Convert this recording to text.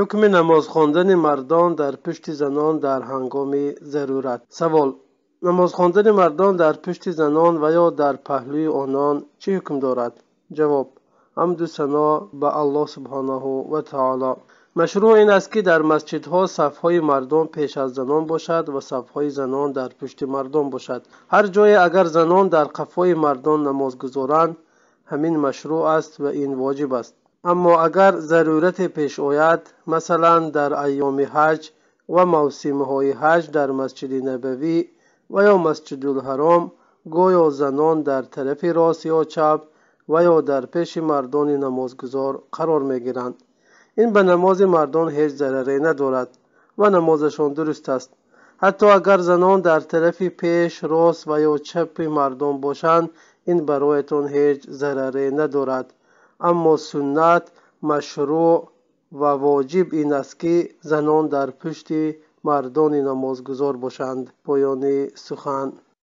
حکم نماز خواندن مردان در پشت زنان در هنگام ضرورت سوال نماز خواندن مردان در پشت زنان و یا در پهلوی آنان چه حکم دارد جواب حمد و ثنا به الله سبحانه و تعالی مشروع این است که در مسجدها صفهای مردان پیش از زنان باشد و صفهای زنان در پشت مردان باشد هر جای اگر زنان در قفای مردان نماز گذارند همین مشروع است و این واجب است аммо агар зарурате пеш ояд масалан дар айёми ҳаҷ ва мавсимҳои ҳаҷ дар масҷиди набавӣ ва ё масҷидулҳаром гоё занон дар тарафи рост ё чап ва ё дар пеши мардони намозгузор қарор мегиранд ин ба намози мардон ҳеҷ зараре надорад ва намозашон дуруст аст ҳатто агар занон дар тарафи пеш рост ва ё чапи мардон бошанд ин бароятон ҳеҷ зараре надорад аммо суннат машруъ ва воҷиб ин аст ки занон дар пушти мардони намозгузор бошанд поёни сухан